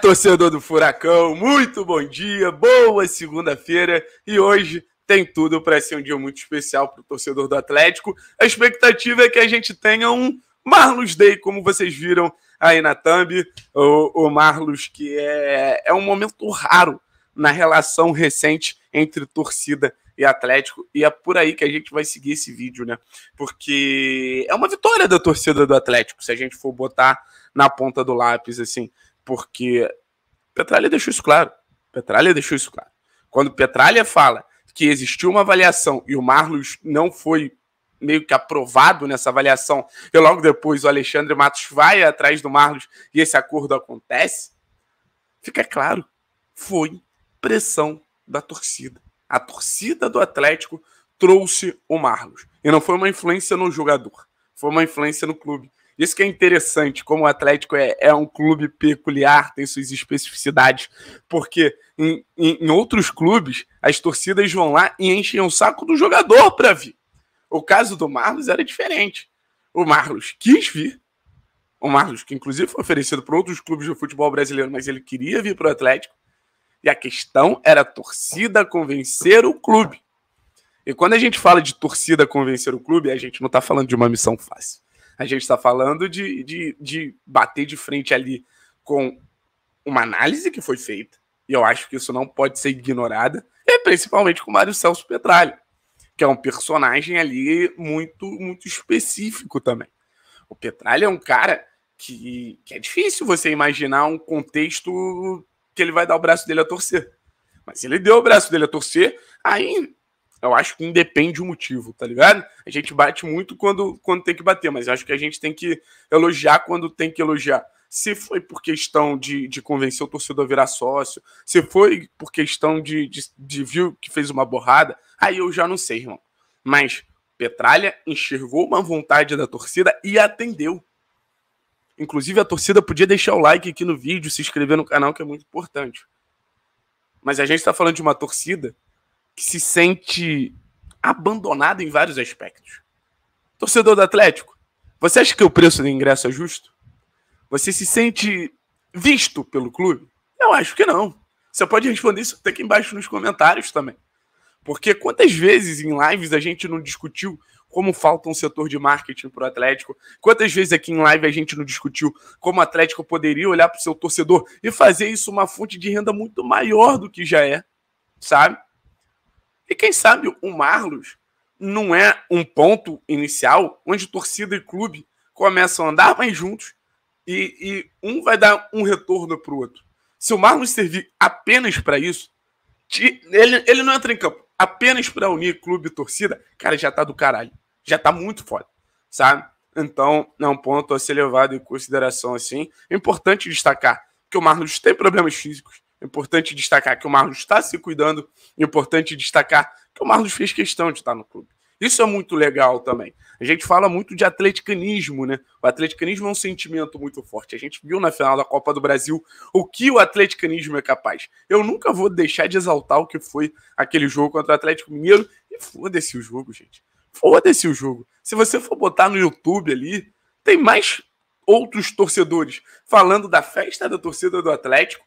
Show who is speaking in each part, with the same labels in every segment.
Speaker 1: torcedor do Furacão, muito bom dia, boa segunda-feira e hoje tem tudo para ser um dia muito especial para o torcedor do Atlético. A expectativa é que a gente tenha um Marlos Day, como vocês viram aí na thumb, o, o Marlos que é, é um momento raro na relação recente entre torcida e Atlético, e é por aí que a gente vai seguir esse vídeo, né? Porque é uma vitória da torcida do Atlético, se a gente for botar na ponta do lápis, assim porque Petralha deixou isso claro. Petralha deixou isso claro. Quando Petralha fala que existiu uma avaliação e o Marlos não foi meio que aprovado nessa avaliação, e logo depois o Alexandre Matos vai atrás do Marlos e esse acordo acontece, fica claro, foi pressão da torcida. A torcida do Atlético trouxe o Marlos. E não foi uma influência no jogador, foi uma influência no clube. Isso que é interessante, como o Atlético é, é um clube peculiar, tem suas especificidades, porque em, em, em outros clubes, as torcidas vão lá e enchem o saco do jogador para vir. O caso do Marlos era diferente. O Marlos quis vir. O Marlos, que inclusive foi oferecido para outros clubes do futebol brasileiro, mas ele queria vir para o Atlético. E a questão era a torcida convencer o clube. E quando a gente fala de torcida convencer o clube, a gente não está falando de uma missão fácil. A gente está falando de, de, de bater de frente ali com uma análise que foi feita, e eu acho que isso não pode ser ignorada, e é principalmente com o Mário Celso Petralha, que é um personagem ali muito, muito específico também. O Petralha é um cara que, que é difícil você imaginar um contexto que ele vai dar o braço dele a torcer. Mas ele deu o braço dele a torcer, aí eu acho que independe o motivo, tá ligado? A gente bate muito quando, quando tem que bater, mas acho que a gente tem que elogiar quando tem que elogiar. Se foi por questão de, de convencer o torcedor a virar sócio, se foi por questão de, de, de viu que fez uma borrada, aí eu já não sei, irmão. Mas Petralha enxergou uma vontade da torcida e atendeu. Inclusive, a torcida podia deixar o like aqui no vídeo, se inscrever no canal, que é muito importante. Mas a gente está falando de uma torcida que se sente abandonado em vários aspectos. Torcedor do Atlético, você acha que o preço do ingresso é justo? Você se sente visto pelo clube? Eu acho que não. Você pode responder isso até aqui embaixo nos comentários também. Porque quantas vezes em lives a gente não discutiu como falta um setor de marketing para o Atlético? Quantas vezes aqui em live a gente não discutiu como o Atlético poderia olhar para o seu torcedor e fazer isso uma fonte de renda muito maior do que já é, sabe? E quem sabe o Marlos não é um ponto inicial onde torcida e clube começam a andar mais juntos e, e um vai dar um retorno para o outro. Se o Marlos servir apenas para isso, ele, ele não entra em campo apenas para unir clube e torcida, cara, já tá do caralho. Já tá muito foda, sabe? Então, é um ponto a ser levado em consideração assim. É importante destacar que o Marlos tem problemas físicos, Importante destacar que o Marlos está se cuidando. Importante destacar que o Marlos fez questão de estar no clube. Isso é muito legal também. A gente fala muito de atleticanismo, né? O atleticanismo é um sentimento muito forte. A gente viu na final da Copa do Brasil o que o atleticanismo é capaz. Eu nunca vou deixar de exaltar o que foi aquele jogo contra o Atlético Mineiro. E foda-se o jogo, gente. Foda-se o jogo. Se você for botar no YouTube ali, tem mais outros torcedores falando da festa da torcida do Atlético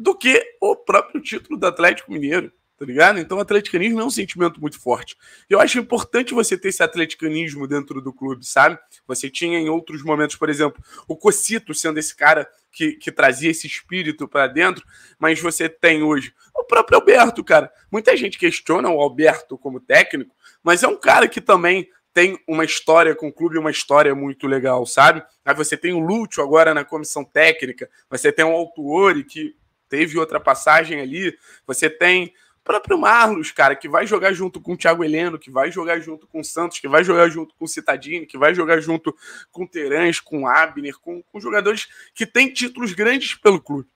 Speaker 1: do que o próprio título do Atlético Mineiro, tá ligado? Então o atleticanismo é um sentimento muito forte. Eu acho importante você ter esse atleticanismo dentro do clube, sabe? Você tinha em outros momentos, por exemplo, o Cocito sendo esse cara que, que trazia esse espírito para dentro, mas você tem hoje o próprio Alberto, cara. Muita gente questiona o Alberto como técnico, mas é um cara que também tem uma história com o clube, uma história muito legal, sabe? Aí você tem o Lúcio agora na comissão técnica, você tem o Altuori, que teve outra passagem ali. Você tem o próprio Marlos, cara, que vai jogar junto com o Thiago Heleno, que vai jogar junto com o Santos, que vai jogar junto com o Citadini, que vai jogar junto com o Terãs, com o Abner, com, com jogadores que têm títulos grandes pelo clube,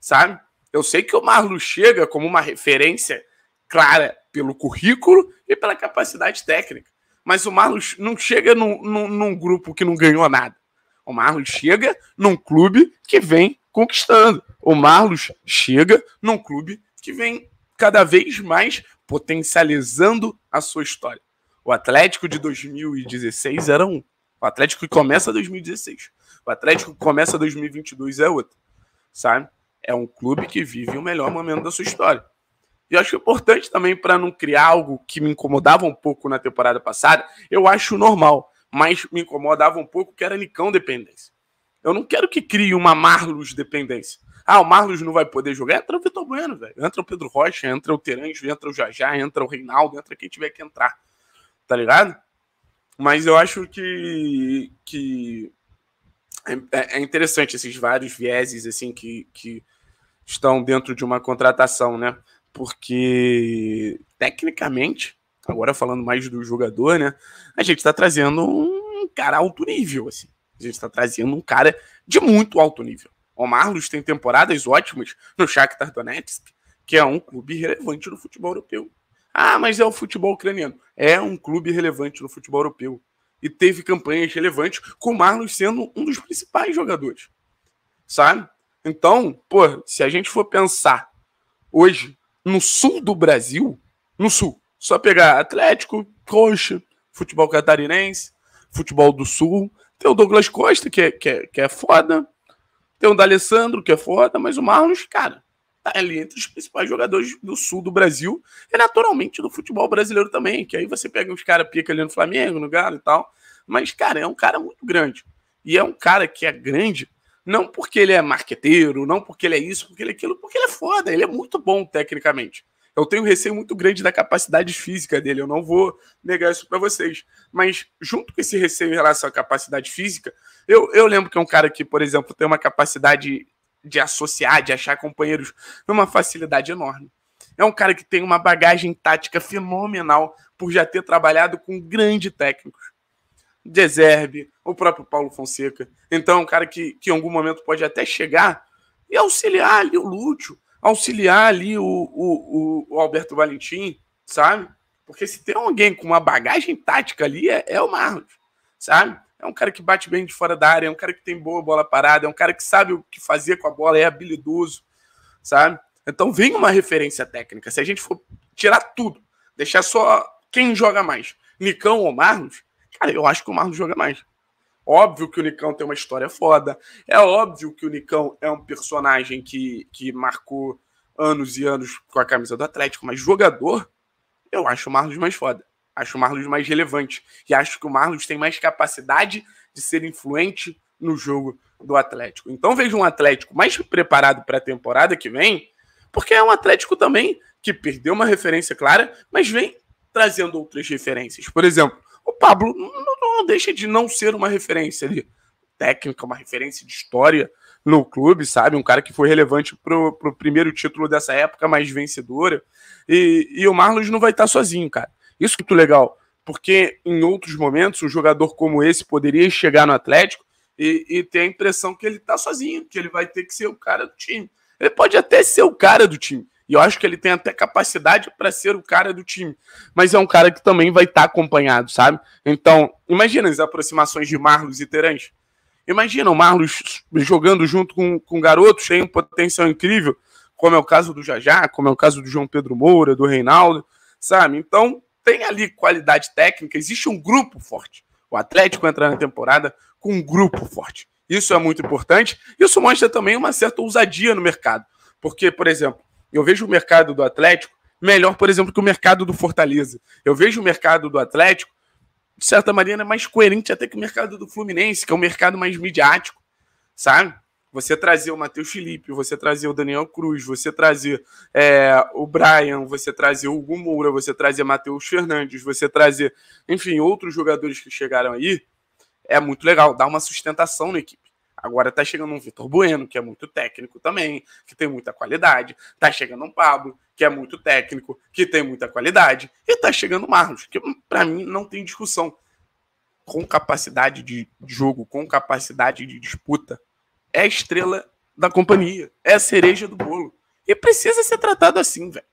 Speaker 1: sabe? Eu sei que o Marlos chega como uma referência clara pelo currículo e pela capacidade técnica, mas o Marlos não chega num, num, num grupo que não ganhou nada. O Marlos chega num clube que vem conquistando. O Marlos chega num clube que vem cada vez mais potencializando a sua história. O Atlético de 2016 era um. O Atlético que começa 2016. O Atlético que começa 2022 é outro. Sabe? É um clube que vive o melhor momento da sua história. E eu acho importante também para não criar algo que me incomodava um pouco na temporada passada. Eu acho normal, mas me incomodava um pouco que era Nicão dependência. Eu não quero que crie uma Marlos dependência. Ah, o Marlos não vai poder jogar? Entra o Vitor Bueno, velho. Entra o Pedro Rocha, entra o Teranjo, entra o Jajá, entra o Reinaldo, entra quem tiver que entrar. Tá ligado? Mas eu acho que, que é, é, é interessante esses vários vieses assim que, que estão dentro de uma contratação, né? Porque, tecnicamente, agora falando mais do jogador, né? A gente está trazendo um cara alto nível, assim. A gente está trazendo um cara de muito alto nível. O Marlos tem temporadas ótimas no Shakhtar Donetsk, que é um clube relevante no futebol europeu. Ah, mas é o futebol ucraniano. É um clube relevante no futebol europeu. E teve campanhas relevantes, com o Marlos sendo um dos principais jogadores. Sabe? Então, pô, se a gente for pensar hoje no sul do Brasil, no sul, só pegar Atlético, Coxa, futebol catarinense, futebol do sul, tem o Douglas Costa, que é, que é, que é foda. Tem o D'Alessandro, que é foda. Mas o Marlos, cara, tá ali entre os principais jogadores do sul do Brasil. E naturalmente do futebol brasileiro também. Que aí você pega uns caras pica ali no Flamengo, no Galo e tal. Mas, cara, é um cara muito grande. E é um cara que é grande não porque ele é marqueteiro, não porque ele é isso, porque ele é aquilo, porque ele é foda, ele é muito bom tecnicamente. Eu tenho um receio muito grande da capacidade física dele, eu não vou negar isso para vocês. Mas, junto com esse receio em relação à capacidade física, eu, eu lembro que é um cara que, por exemplo, tem uma capacidade de associar, de achar companheiros, numa facilidade enorme. É um cara que tem uma bagagem tática fenomenal por já ter trabalhado com grandes técnicos. Deserve o próprio Paulo Fonseca. Então, é um cara que, que em algum momento pode até chegar e auxiliar ali o Lúcio, auxiliar ali o, o, o Alberto Valentim, sabe? Porque se tem alguém com uma bagagem tática ali, é, é o Marlos, sabe? É um cara que bate bem de fora da área, é um cara que tem boa bola parada, é um cara que sabe o que fazer com a bola, é habilidoso, sabe? Então vem uma referência técnica. Se a gente for tirar tudo, deixar só quem joga mais, Nicão ou Marlos, cara, eu acho que o Marlos joga mais. Óbvio que o Nicão tem uma história foda. É óbvio que o Nicão é um personagem que, que marcou anos e anos com a camisa do Atlético, mas jogador, eu acho o Marlos mais foda. Acho o Marlos mais relevante. E acho que o Marlos tem mais capacidade de ser influente no jogo do Atlético. Então vejo um Atlético mais preparado para a temporada que vem, porque é um Atlético também que perdeu uma referência clara, mas vem trazendo outras referências. Por exemplo, o Pablo não deixa de não ser uma referência ali. Técnica, uma referência de história no clube, sabe? Um cara que foi relevante pro, pro primeiro título dessa época mais vencedora. E, e o Marlos não vai estar sozinho, cara. Isso que é muito legal, porque em outros momentos um jogador como esse poderia chegar no Atlético e, e ter a impressão que ele tá sozinho, que ele vai ter que ser o cara do time. Ele pode até ser o cara do time, e eu acho que ele tem até capacidade para ser o cara do time. Mas é um cara que também vai estar tá acompanhado, sabe? Então, imagina as aproximações de Marlos e Terence Imagina o Marlos jogando junto com, com garotos, tem um potencial incrível, como é o caso do Jajá, como é o caso do João Pedro Moura, do Reinaldo, sabe? Então, tem ali qualidade técnica, existe um grupo forte. O Atlético entra na temporada com um grupo forte. Isso é muito importante. Isso mostra também uma certa ousadia no mercado. Porque, por exemplo, eu vejo o mercado do Atlético melhor, por exemplo, que o mercado do Fortaleza. Eu vejo o mercado do Atlético, de certa maneira, mais coerente até que o mercado do Fluminense, que é um mercado mais midiático, sabe? Você trazer o Matheus Felipe, você trazer o Daniel Cruz, você trazer é, o Brian, você trazer o Hugo Moura, você trazer Matheus Fernandes, você trazer, enfim, outros jogadores que chegaram aí, é muito legal, dá uma sustentação na equipe. Agora tá chegando um Vitor Bueno, que é muito técnico também, que tem muita qualidade. Tá chegando um Pablo, que é muito técnico, que tem muita qualidade. E tá chegando o Marlos, que hum, para mim não tem discussão. Com capacidade de jogo, com capacidade de disputa, é a estrela da companhia, é a cereja do bolo. E precisa ser tratado assim, velho.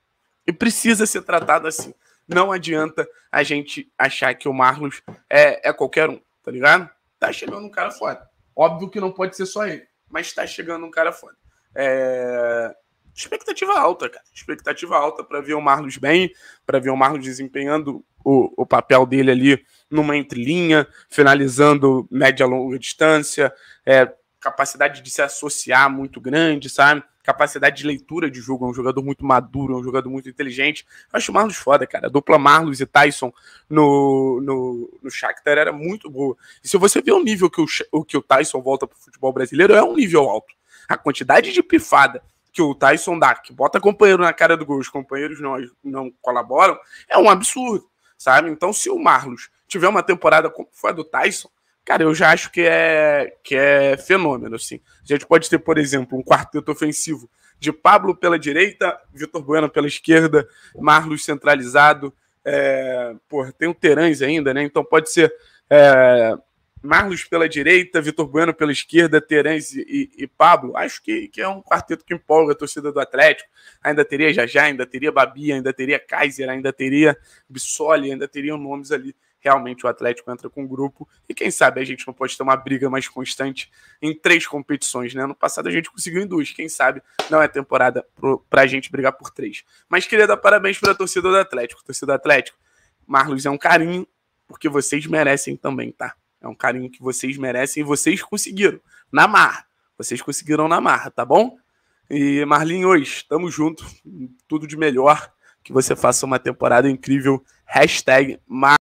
Speaker 1: E precisa ser tratado assim. Não adianta a gente achar que o Marlos é, é qualquer um, tá ligado? Tá chegando um cara foda. Óbvio que não pode ser só ele, mas está chegando um cara foda. É... Expectativa alta, cara. Expectativa alta para ver o Marlos bem, para ver o Marlos desempenhando o, o papel dele ali numa entrelinha, finalizando média longa distância, é, capacidade de se associar muito grande, sabe? capacidade de leitura de jogo, é um jogador muito maduro, é um jogador muito inteligente. Eu acho o Marlos foda, cara. A dupla Marlos e Tyson no, no, no Shakhtar era muito boa. E se você vê o nível que o, que o Tyson volta pro futebol brasileiro, é um nível alto. A quantidade de pifada que o Tyson dá, que bota companheiro na cara do gol, os companheiros não, não colaboram, é um absurdo, sabe? Então, se o Marlos tiver uma temporada como foi a do Tyson, Cara, eu já acho que é, que é fenômeno, assim. A gente pode ter, por exemplo, um quarteto ofensivo de Pablo pela direita, Vitor Bueno pela esquerda, Marlos centralizado. É, tem o Terãs ainda, né? Então pode ser é, Marlos pela direita, Vitor Bueno pela esquerda, Terãs e, e, Pablo. Acho que, que é um quarteto que empolga a torcida do Atlético. Ainda teria Jajá, ainda teria Babi, ainda teria Kaiser, ainda teria Bissoli, ainda teriam nomes ali realmente o Atlético entra com o grupo e quem sabe a gente não pode ter uma briga mais constante em três competições, né? No passado a gente conseguiu em duas, quem sabe não é temporada para a gente brigar por três. Mas queria dar parabéns para a torcida do Atlético. Torcida do Atlético, Marlos, é um carinho, porque vocês merecem também, tá? É um carinho que vocês merecem e vocês conseguiram, na marra. Vocês conseguiram na marra, tá bom? E Marlinhos, tamo junto, tudo de melhor, que você faça uma temporada incrível. Hashtag Mar